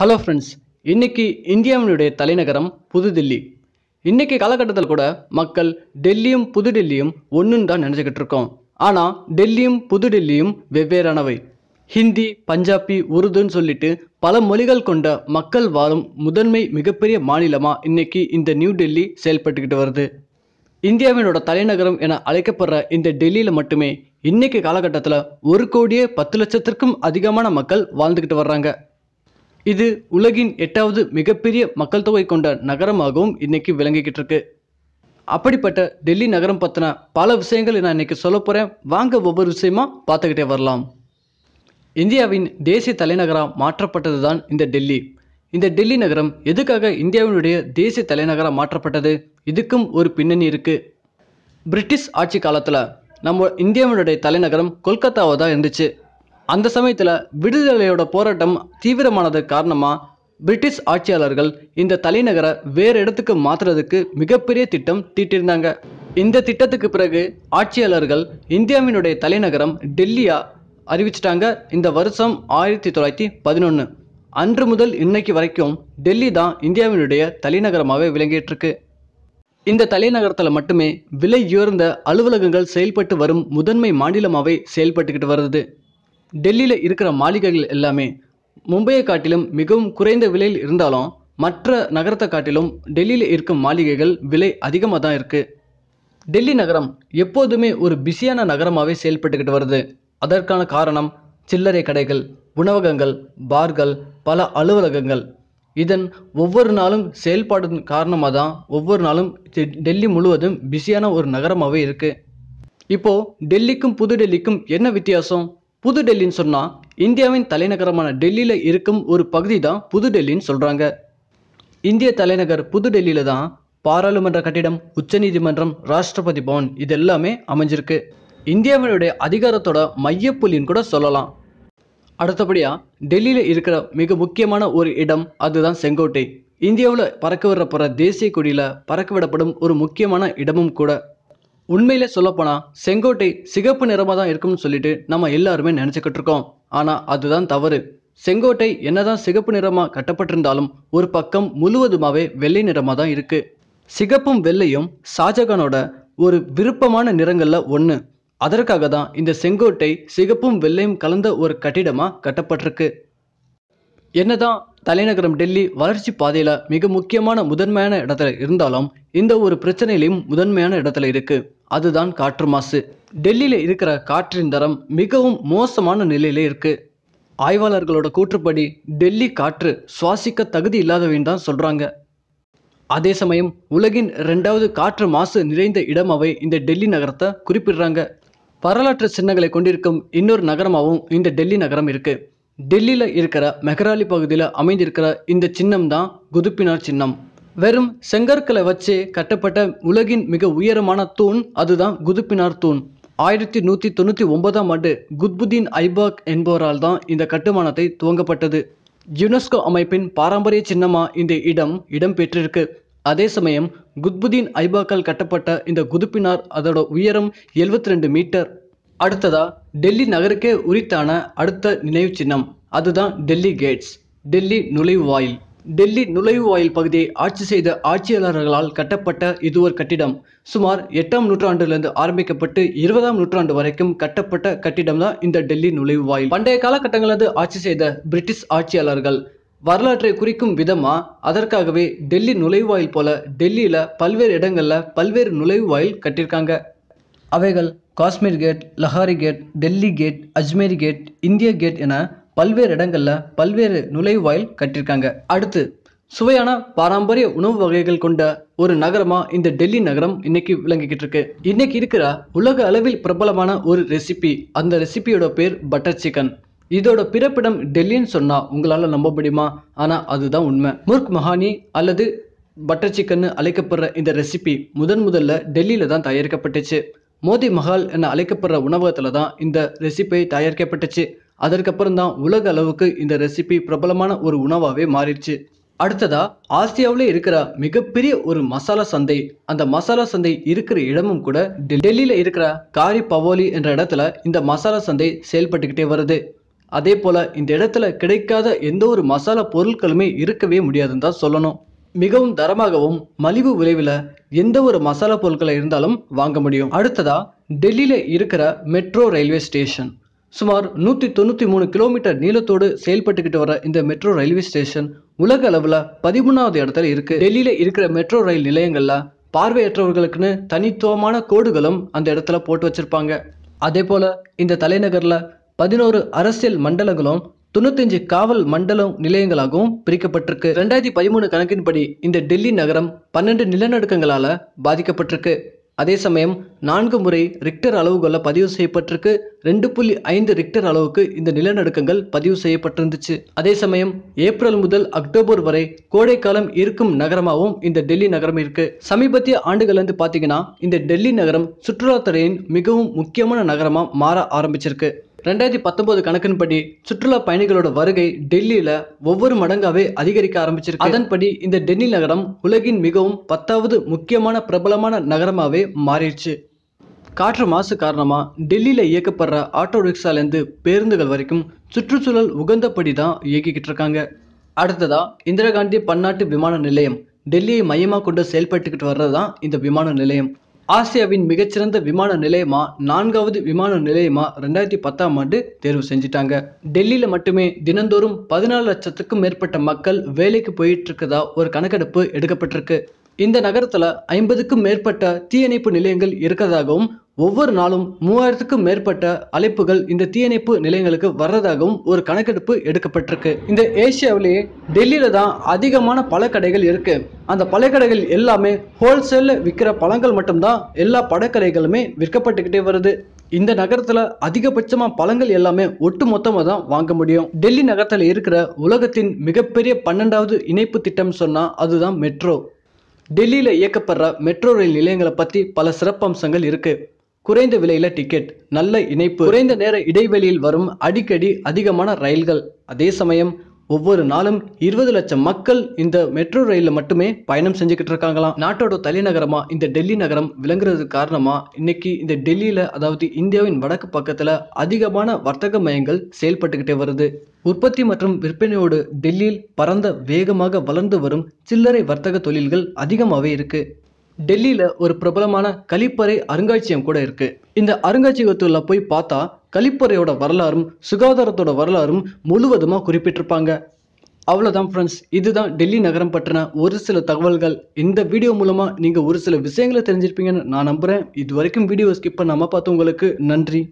hello friends இன்றைக்கி இந்தியாவினுடைய தலைநகரம் புதுடெல்லி இன்றைக்கி காலகட்டத்தில் கூட மக்கள் டெல்லியும் புதுடெல்லியும் ஒன்றுன்னு தான் நினச்சிக்கிட்டு இருக்கோம் ஆனால் டெல்லியும் புதுடெல்லியும் வெவ்வேறானவை ஹிந்தி பஞ்சாபி உருதுன்னு சொல்லிட்டு பல மொழிகள் கொண்ட மக்கள் வாழும் முதன்மை மிகப்பெரிய மாநிலமாக இன்றைக்கி இந்த நியூ டெல்லி செயல்பட்டுக்கிட்டு வருது இந்தியாவினோட தலைநகரம் என அழைக்கப்படுற இந்த டெல்லியில் மட்டுமே இன்றைக்கி காலகட்டத்தில் ஒரு கோடியே பத்து லட்சத்திற்கும் அதிகமான மக்கள் வாழ்ந்துக்கிட்டு வர்றாங்க இது உலகின் எட்டாவது மிகப்பெரிய மக்கள் தொகை கொண்ட நகரமாகவும் இன்னைக்கு விளங்கிக்கிட்டு இருக்கு அப்படிப்பட்ட டெல்லி நகரம் பற்றின பல விஷயங்கள் நான் இன்னைக்கு சொல்ல போகிறேன் வாங்க ஒவ்வொரு விஷயமா பார்த்துக்கிட்டே வரலாம் இந்தியாவின் தேசிய தலைநகராக மாற்றப்பட்டது தான் இந்த டெல்லி இந்த டெல்லி நகரம் எதுக்காக இந்தியாவினுடைய தேசிய தலைநகராக மாற்றப்பட்டது இதுக்கும் ஒரு பின்னணி இருக்குது பிரிட்டிஷ் ஆட்சி காலத்தில் நம்ம இந்தியாவினுடைய தலைநகரம் கொல்கத்தாவாக தான் இருந்துச்சு அந்த சமயத்தில் விடுதலையோட போராட்டம் தீவிரமானது காரணமாக பிரிட்டிஷ் ஆட்சியாளர்கள் இந்த தலைநகரை வேறு இடத்துக்கு மாற்றுறதுக்கு மிகப்பெரிய திட்டம் தீட்டியிருந்தாங்க இந்த திட்டத்துக்கு பிறகு ஆட்சியாளர்கள் இந்தியாவினுடைய தலைநகரம் டெல்லியா அறிவிச்சிட்டாங்க இந்த வருஷம் ஆயிரத்தி தொள்ளாயிரத்தி பதினொன்று அன்று முதல் இன்னைக்கு வரைக்கும் டெல்லி தான் இந்தியாவினுடைய தலைநகரமாகவே விளங்கிட்டு இந்த தலைநகரத்தில் மட்டுமே விலை உயர்ந்த அலுவலகங்கள் செயல்பட்டு வரும் முதன்மை மாநிலமாகவே செயல்பட்டுக்கிட்டு வருது டெல்லியில் இருக்கிற மாளிகைகள் எல்லாமே மும்பையை காட்டிலும் மிகவும் குறைந்த விலையில் இருந்தாலும் மற்ற நகரத்தை காட்டிலும் டெல்லியில் இருக்கும் மாளிகைகள் விலை அதிகமாக தான் இருக்குது டெல்லி நகரம் எப்போதுமே ஒரு பிஸியான நகரமாகவே செயல்பட்டுக்கிட்டு வருது அதற்கான காரணம் சில்லறை கடைகள் உணவகங்கள் பார்கள் பல அலுவலகங்கள் இதன் ஒவ்வொரு நாளும் செயல்பாடு காரணமாக தான் ஒவ்வொரு நாளும் டெல்லி முழுவதும் பிஸியான ஒரு நகரமாகவே இருக்குது இப்போது டெல்லிக்கும் புது டெல்லிக்கும் என்ன வித்தியாசம் புது டெல்லின்னு சொன்னால் இந்தியாவின் தலைநகரமான டெல்லியில் இருக்கும் ஒரு பகுதி தான் புதுடெல்லின்னு சொல்கிறாங்க இந்திய தலைநகர் புதுடெல்லியில் தான் பாராளுமன்ற கட்டிடம் உச்சநீதிமன்றம் ராஷ்டிரபதி பவன் இது எல்லாமே அமைஞ்சிருக்கு இந்தியாவினுடைய அதிகாரத்தோட மையப்புள்ளின்னு கூட சொல்லலாம் அடுத்தபடியாக டெல்லியில் இருக்கிற மிக முக்கியமான ஒரு இடம் அதுதான் செங்கோட்டை இந்தியாவில் பறக்க விடப்படுற தேசிய கொடியில் பறக்க விடப்படும் ஒரு முக்கியமான இடமும் கூட உண்மையிலே சொல்லப்போனால் செங்கோட்டை சிகப்பு நிறமாக தான் இருக்கும்னு சொல்லிட்டு நம்ம எல்லாருமே நினச்சிக்கிட்டு இருக்கோம் ஆனால் அதுதான் தவறு செங்கோட்டை என்னதான் சிகப்பு நிறமாக கட்டப்பட்டிருந்தாலும் ஒரு பக்கம் முழுவதுமாவே வெள்ளை நிறமாக தான் இருக்குது சிகப்பும் வெள்ளையும் ஷாஜகானோட ஒரு விருப்பமான நிறங்களில் ஒன்று அதற்காக தான் இந்த செங்கோட்டை சிகப்பும் வெள்ளையும் கலந்த ஒரு கட்டிடமாக கட்டப்பட்டிருக்கு என்னதான் தலைநகரம் டெல்லி வளர்ச்சி பாதையில் மிக முக்கியமான முதன்மையான இடத்துல இருந்தாலும் இந்த ஒரு பிரச்சனையிலையும் முதன்மையான இடத்துல இருக்குது அதுதான் காற்று மாசு டெல்லியில் இருக்கிற காற்றின் தரம் மிகவும் மோசமான நிலையில் இருக்குது ஆய்வாளர்களோட கூற்றுப்படி டெல்லி காற்று சுவாசிக்க தகுதி இல்லாதவன் தான் சொல்கிறாங்க அதே சமயம் உலகின் ரெண்டாவது காற்று மாசு நிறைந்த இடமாகவே இந்த டெல்லி நகரத்தை குறிப்பிடுறாங்க வரலாற்று சின்னங்களை கொண்டிருக்கும் இன்னொரு நகரமாகவும் இந்த டெல்லி நகரம் இருக்குது டெல்லியில் இருக்கிற மெஹராலி பகுதியில் அமைந்திருக்கிற இந்த சின்னம் தான் குதுப்பினார் சின்னம் வெறும் செங்கற்களை வச்சு கட்டப்பட்ட உலகின் மிக உயரமான தூண் அதுதான் குதுப்பினார் தூண் ஆயிரத்தி நூற்றி தொண்ணூற்றி ஒன்பதாம் ஆண்டு குத்புதீன் ஐபாக் என்பவரால் தான் இந்த கட்டுமானத்தை துவங்கப்பட்டது யுனெஸ்கோ அமைப்பின் பாரம்பரிய சின்னமாக இந்த இடம் இடம்பெற்றிருக்கு அதே சமயம் குத்புதீன் ஐபாக்கால் கட்டப்பட்ட இந்த குதுப்பினார் அதோட உயரம் எழுவத்தி ரெண்டு மீட்டர் அடுத்ததா டெல்லி நகருக்கே உரித்தான அடுத்த நினைவு சின்னம் அதுதான் டெல்லி கேட்ஸ் டெல்லி நுழைவாயில் டெல்லி நுழைவாயில் பகுதியை ஆட்சி செய்த ஆட்சியாளர்களால் கட்டப்பட்ட இது ஒரு கட்டிடம் சுமார் எட்டாம் நூற்றாண்டிலிருந்து ஆரம்பிக்கப்பட்டு இருபதாம் நூற்றாண்டு வரைக்கும் கட்டப்பட்ட கட்டிடம் தான் இந்த டெல்லி வாயில் பண்டைய காலகட்டங்களிலிருந்து ஆட்சி செய்த பிரிட்டிஷ் ஆட்சியாளர்கள் வரலாற்றை குறிக்கும் விதமா அதற்காகவே டெல்லி நுழைவாயில் போல டெல்லியில பல்வேறு இடங்கள்ல பல்வேறு வாயில் கட்டியிருக்காங்க அவைகள் Kashmir gate Lahori gate Delhi gate Ajmer gate இந்திய கேட் என பல்வேறு இடங்களில் பல்வேறு நுழைவாயில் கட்டியிருக்காங்க அடுத்து சுவையான பாரம்பரிய உணவு வகைகள் கொண்ட ஒரு நகரமா இந்த டெல்லி நகரம் இன்னைக்கு விளங்கிக்கிட்டு இருக்கு இன்னைக்கு இருக்கிற உலக அளவில் பிரபலமான ஒரு ரெசிபி அந்த ரெசிபியோட பேர் பட்டர் சிக்கன் இதோட பிறப்பிடம் டெல்லின்னு சொன்னா உங்களால நம்ப முடியுமா ஆனா அதுதான் உண்மை முர்க் மஹானி அல்லது பட்டர் சிக்கன் அழைக்கப்படுற இந்த ரெசிபி முதன் முதல்ல டெல்லியில தான் தயாரிக்கப்பட்டுச்சு மோதி மஹால் என அழைக்கப்படுற உணவகத்தில் தான் இந்த ரெசிபி தயாரிக்கப்பட்டுச்சு அதற்கப்புறம் தான் உலக அளவுக்கு இந்த ரெசிபி பிரபலமான ஒரு உணவாகவே மாறிடுச்சு அடுத்ததா ஆசியாவில் இருக்கிற மிகப்பெரிய ஒரு மசாலா சந்தை அந்த மசாலா சந்தை இருக்கிற இடமும் கூட டெல்லியில் இருக்கிற காரி பவோலி என்ற இடத்துல இந்த மசாலா சந்தை செயல்பட்டுக்கிட்டே வருது அதே போல் இந்த இடத்துல கிடைக்காத எந்த ஒரு மசாலா பொருட்களுமே இருக்கவே முடியாதுன்னு தான் சொல்லணும் மிகவும் தரமாகவும் மலிவு விளைவில் எந்த ஒரு மசாலா பொருட்களை இருந்தாலும் வாங்க முடியும் அடுத்ததா டெல்லியில் இருக்கிற மெட்ரோ ரயில்வே ஸ்டேஷன் சுமார் நூற்றி தொண்ணூற்றி மூணு கிலோமீட்டர் நீளத்தோடு செயல்பட்டுக்கிட்டு வர இந்த மெட்ரோ ரயில்வே ஸ்டேஷன் உலக அளவில் பதிமூணாவது இடத்துல இருக்குது டெல்லியில் இருக்கிற மெட்ரோ ரயில் நிலையங்களில் பார்வையற்றவர்களுக்குன்னு தனித்துவமான கோடுகளும் அந்த இடத்துல போட்டு வச்சுருப்பாங்க அதே போல் இந்த தலைநகரில் பதினோரு அரசியல் மண்டலங்களும் தொண்ணூத்தஞ்சு காவல் மண்டலம் நிலையங்களாகவும் பிரிக்கப்பட்டிருக்கு ரெண்டாயிரத்தி பதிமூணு கணக்கின்படி இந்த டெல்லி நகரம் பன்னெண்டு நிலநடுக்கங்களால பாதிக்கப்பட்டிருக்கு அதே சமயம் நான்கு முறை ரிக்டர் அளவுகளில் பதிவு செய்யப்பட்டிருக்கு ரெண்டு புள்ளி ஐந்து ரிக்டர் அளவுக்கு இந்த நிலநடுக்கங்கள் பதிவு செய்யப்பட்டிருந்துச்சு அதே சமயம் ஏப்ரல் முதல் அக்டோபர் வரை கோடைக்காலம் இருக்கும் நகரமாகவும் இந்த டெல்லி நகரம் இருக்கு சமீபத்திய ஆண்டுகள்லேருந்து பார்த்தீங்கன்னா இந்த டெல்லி நகரம் சுற்றுலாத்துறையின் மிகவும் முக்கியமான நகரமாக மாற ஆரம்பிச்சிருக்கு ரெண்டாயிரத்தி பத்தொன்பது கணக்கின்படி சுற்றுலா பயணிகளோட வருகை டெல்லியில ஒவ்வொரு மடங்காவே அதிகரிக்க ஆரம்பிச்சிருக்கு அதன்படி இந்த டெல்லி நகரம் உலகின் மிகவும் பத்தாவது முக்கியமான பிரபலமான நகரமாகவே மாறிடுச்சு காற்று மாசு காரணமாக டெல்லியில் இயக்கப்படுற ஆட்டோ ரிக்ஷாலேருந்து பேருந்துகள் வரைக்கும் சுற்றுச்சூழல் உகந்தபடி தான் இயக்கிக்கிட்டு இருக்காங்க அடுத்ததாக இந்திரா காந்தி பன்னாட்டு விமான நிலையம் டெல்லியை மையமாக கொண்டு செயல்பட்டுக்கிட்டு வர்றது தான் இந்த விமான நிலையம் ஆசியாவின் மிகச்சிறந்த விமான நிலையமா நான்காவது விமான நிலையமா ரெண்டாயிரத்தி பத்தாம் ஆண்டு தேர்வு செஞ்சிட்டாங்க டெல்லியில் மட்டுமே தினந்தோறும் பதினாலு லட்சத்துக்கும் மேற்பட்ட மக்கள் வேலைக்கு போயிட்டு இருக்கதா ஒரு கணக்கெடுப்பு எடுக்கப்பட்டிருக்கு இந்த நகரத்தில் ஐம்பதுக்கும் மேற்பட்ட தீயணைப்பு நிலையங்கள் இருக்கிறதாகவும் ஒவ்வொரு நாளும் மூவாயிரத்துக்கும் மேற்பட்ட அழைப்புகள் இந்த தீயணைப்பு நிலையங்களுக்கு வர்றதாகவும் ஒரு கணக்கெடுப்பு எடுக்கப்பட்டிருக்கு இந்த ஏசியாவிலேயே டெல்லியில தான் அதிகமான பழக்கடைகள் இருக்கு அந்த பழக்கடைகள் எல்லாமே ஹோல்சேல்ல விற்கிற பழங்கள் மட்டும்தான் எல்லா பழக்கடைகளுமே விற்கப்பட்டுக்கிட்டே வருது இந்த நகரத்துல அதிகபட்சமா பழங்கள் எல்லாமே ஒட்டு மொத்தமா தான் வாங்க முடியும் டெல்லி நகரத்துல இருக்கிற உலகத்தின் மிகப்பெரிய பன்னெண்டாவது இணைப்பு திட்டம் சொன்னா அதுதான் மெட்ரோ டெல்லியில் இயக்கப்படுற மெட்ரோ ரயில் நிலையங்களை பற்றி பல சிறப்பம்சங்கள் இருக்குது குறைந்த விலையில டிக்கெட் நல்ல இணைப்பு குறைந்த நேர இடைவெளியில் வரும் அடிக்கடி அதிகமான ரயில்கள் அதே சமயம் ஒவ்வொரு நாளும் இருபது லட்சம் மக்கள் இந்த மெட்ரோ ரயிலில் மட்டுமே பயணம் செஞ்சுக்கிட்டு இருக்காங்களாம் நாட்டோட தலைநகரமா இந்த டெல்லி நகரம் விளங்குறது காரணமா இன்னைக்கு இந்த டெல்லியில அதாவது இந்தியாவின் வடக்கு பக்கத்துல அதிகமான வர்த்தக மையங்கள் செயல்பட்டுக்கிட்டே வருது உற்பத்தி மற்றும் விற்பனையோடு டெல்லியில் பரந்த வேகமாக வளர்ந்து வரும் சில்லறை வர்த்தக தொழில்கள் அதிகமாகவே இருக்கு டெல்லியில் ஒரு பிரபலமான கழிப்பறை அருங்காட்சியகம் கூட இருக்குது இந்த அருங்காட்சியகத்துல போய் பார்த்தா கழிப்பறையோட வரலாறும் சுகாதாரத்தோட வரலாறும் முழுவதுமாக குறிப்பிட்டிருப்பாங்க அவ்வளோதான் ஃப்ரெண்ட்ஸ் இதுதான் டெல்லி நகரம் பற்றின ஒரு சில தகவல்கள் இந்த வீடியோ மூலமாக நீங்கள் ஒரு சில விஷயங்களை தெரிஞ்சிருப்பீங்கன்னு நான் நம்புகிறேன் இது வரைக்கும் வீடியோ ஸ்கிப் பண்ணாமல் பார்த்து உங்களுக்கு நன்றி